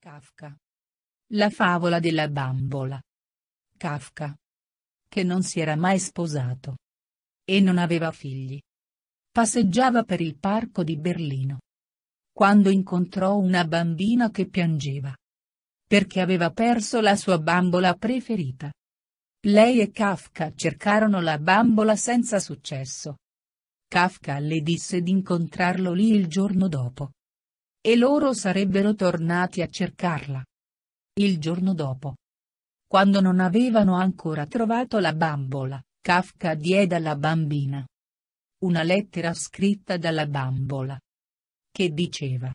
Kafka. La favola della bambola. Kafka. Che non si era mai sposato. E non aveva figli. Passeggiava per il parco di Berlino. Quando incontrò una bambina che piangeva. Perché aveva perso la sua bambola preferita. Lei e Kafka cercarono la bambola senza successo. Kafka le disse di incontrarlo lì il giorno dopo e loro sarebbero tornati a cercarla. Il giorno dopo. Quando non avevano ancora trovato la bambola, Kafka diede alla bambina. Una lettera scritta dalla bambola. Che diceva.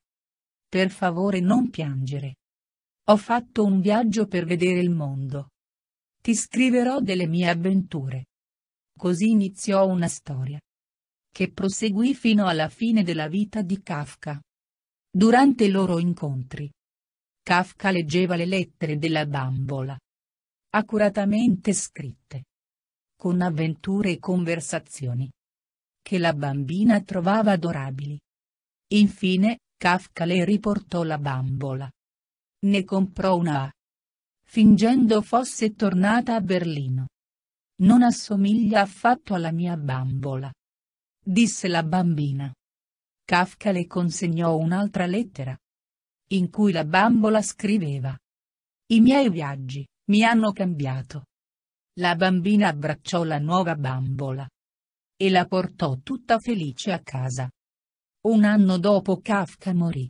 Per favore non piangere. Ho fatto un viaggio per vedere il mondo. Ti scriverò delle mie avventure. Così iniziò una storia. Che proseguì fino alla fine della vita di Kafka. Durante i loro incontri, Kafka leggeva le lettere della bambola. Accuratamente scritte. Con avventure e conversazioni. Che la bambina trovava adorabili. Infine, Kafka le riportò la bambola. Ne comprò una A. Fingendo fosse tornata a Berlino. Non assomiglia affatto alla mia bambola. Disse la bambina. Kafka le consegnò un'altra lettera. In cui la bambola scriveva. I miei viaggi, mi hanno cambiato. La bambina abbracciò la nuova bambola. E la portò tutta felice a casa. Un anno dopo Kafka morì.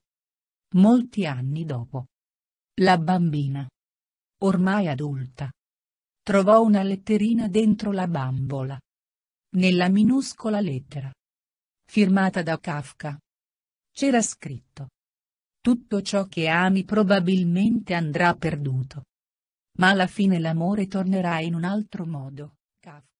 Molti anni dopo. La bambina. Ormai adulta. Trovò una letterina dentro la bambola. Nella minuscola lettera firmata da Kafka. C'era scritto. Tutto ciò che ami probabilmente andrà perduto. Ma alla fine l'amore tornerà in un altro modo. Kafka.